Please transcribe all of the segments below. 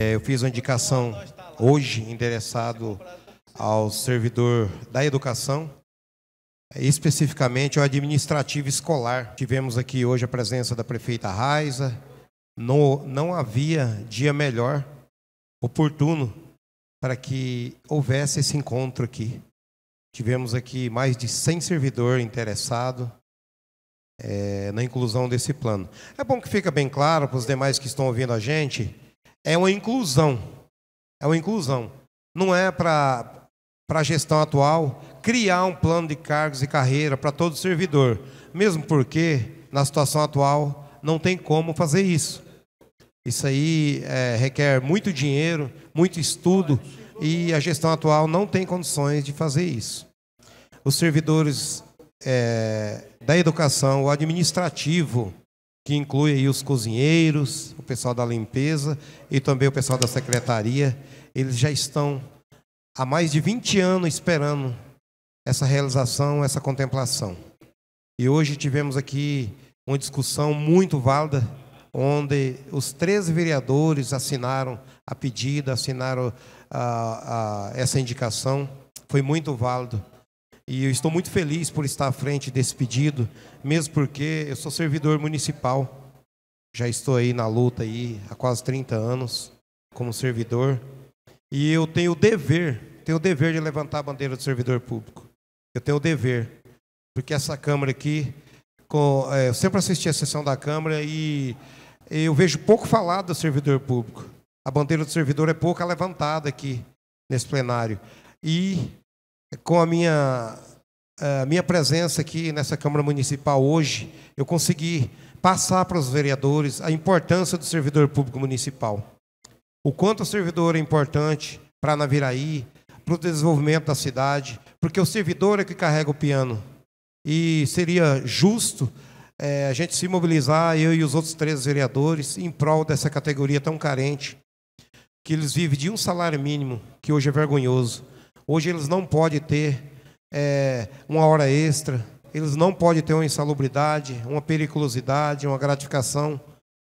É, eu fiz uma indicação hoje endereçado ao servidor da educação, é, especificamente ao administrativo escolar. Tivemos aqui hoje a presença da prefeita Raiza. No, não havia dia melhor, oportuno, para que houvesse esse encontro aqui. Tivemos aqui mais de 100 servidores interessados é, na inclusão desse plano. É bom que fica bem claro para os demais que estão ouvindo a gente é uma inclusão. É uma inclusão. Não é para a gestão atual criar um plano de cargos e carreira para todo servidor, mesmo porque, na situação atual, não tem como fazer isso. Isso aí é, requer muito dinheiro, muito estudo, e a gestão atual não tem condições de fazer isso. Os servidores é, da educação, o administrativo, que inclui aí os cozinheiros, o pessoal da limpeza e também o pessoal da secretaria. Eles já estão há mais de 20 anos esperando essa realização, essa contemplação. E hoje tivemos aqui uma discussão muito válida, onde os três vereadores assinaram a pedida, assinaram a, ah, a, ah, essa indicação. Foi muito válido. E eu estou muito feliz por estar à frente desse pedido, mesmo porque eu sou servidor municipal. Já estou aí na luta aí há quase 30 anos como servidor. E eu tenho o dever, tenho o dever de levantar a bandeira do servidor público. Eu tenho o dever, porque essa Câmara aqui, com, é, eu sempre assisti a sessão da Câmara e eu vejo pouco falado do servidor público. A bandeira do servidor é pouca levantada aqui nesse plenário. E com a minha, eh, a minha presença aqui nessa Câmara Municipal hoje, eu consegui passar para os vereadores a importância do servidor público municipal. O quanto o servidor é importante para Naviraí, para o desenvolvimento da cidade, porque o servidor é que carrega o piano. E seria justo é, a gente se mobilizar, eu e os outros três vereadores, em prol dessa categoria tão carente, que eles vivem de um salário mínimo, que hoje é vergonhoso. Hoje eles não podem ter é, uma hora extra, eles não podem ter uma insalubridade, uma periculosidade, uma gratificação.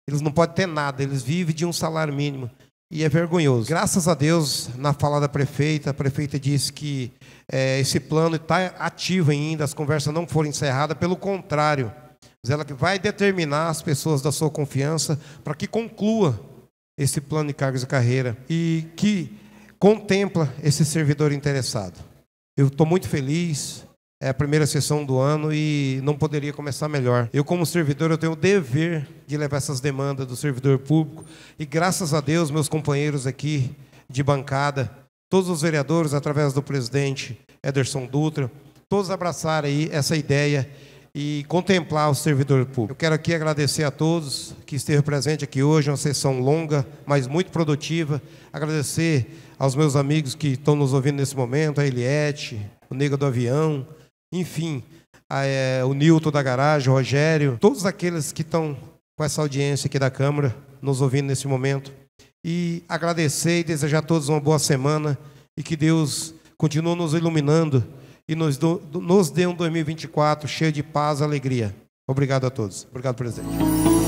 Eles não podem ter nada, eles vivem de um salário mínimo. E é vergonhoso. Graças a Deus, na fala da prefeita, a prefeita disse que é, esse plano está ativo ainda, as conversas não foram encerradas, pelo contrário, ela que vai determinar as pessoas da sua confiança para que conclua esse plano de cargos e carreira e que contempla esse servidor interessado. Eu estou muito feliz, é a primeira sessão do ano e não poderia começar melhor. Eu, como servidor, eu tenho o dever de levar essas demandas do servidor público e, graças a Deus, meus companheiros aqui de bancada, todos os vereadores, através do presidente Ederson Dutra, todos abraçaram aí essa ideia e contemplar o servidor público. Eu quero aqui agradecer a todos que estejam presentes aqui hoje, uma sessão longa, mas muito produtiva. Agradecer aos meus amigos que estão nos ouvindo nesse momento, a Eliette, o Nega do Avião, enfim, a, é, o Nilton da Garagem, o Rogério, todos aqueles que estão com essa audiência aqui da Câmara, nos ouvindo nesse momento. E agradecer e desejar a todos uma boa semana e que Deus continue nos iluminando e nos, do, nos dê um 2024 cheio de paz e alegria. Obrigado a todos. Obrigado, presidente.